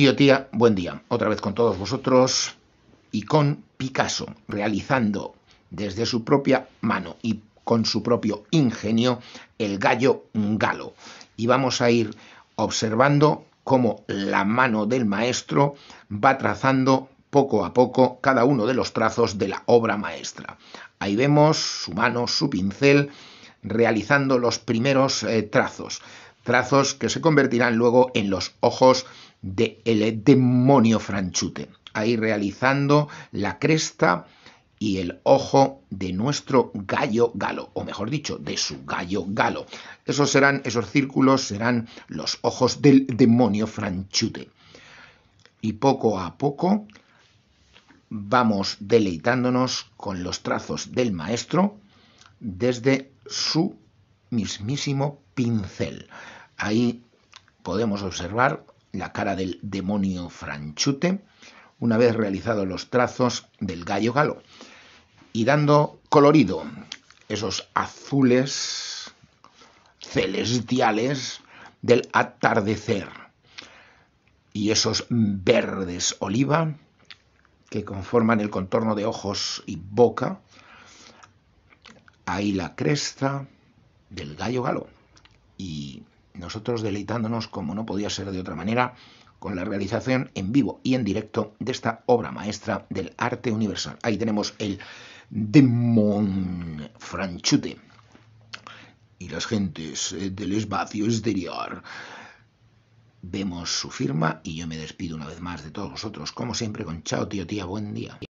Tío, tía, buen día. Otra vez con todos vosotros y con Picasso, realizando desde su propia mano y con su propio ingenio el gallo galo. Y vamos a ir observando cómo la mano del maestro va trazando poco a poco cada uno de los trazos de la obra maestra. Ahí vemos su mano, su pincel, realizando los primeros eh, trazos trazos que se convertirán luego en los ojos del demonio franchute, ahí realizando la cresta y el ojo de nuestro gallo galo, o mejor dicho, de su gallo galo. Esos serán, esos círculos serán los ojos del demonio franchute. Y poco a poco vamos deleitándonos con los trazos del maestro desde su mismísimo pincel. Ahí podemos observar la cara del demonio franchute, una vez realizados los trazos del gallo galo, y dando colorido esos azules celestiales del atardecer y esos verdes oliva que conforman el contorno de ojos y boca, ahí la cresta del gallo galo y nosotros deleitándonos, como no podía ser de otra manera, con la realización en vivo y en directo de esta obra maestra del arte universal. Ahí tenemos el Demon Franchute y las gentes eh, del espacio exterior. Vemos su firma y yo me despido una vez más de todos vosotros, como siempre, con chao, tío, tía, buen día.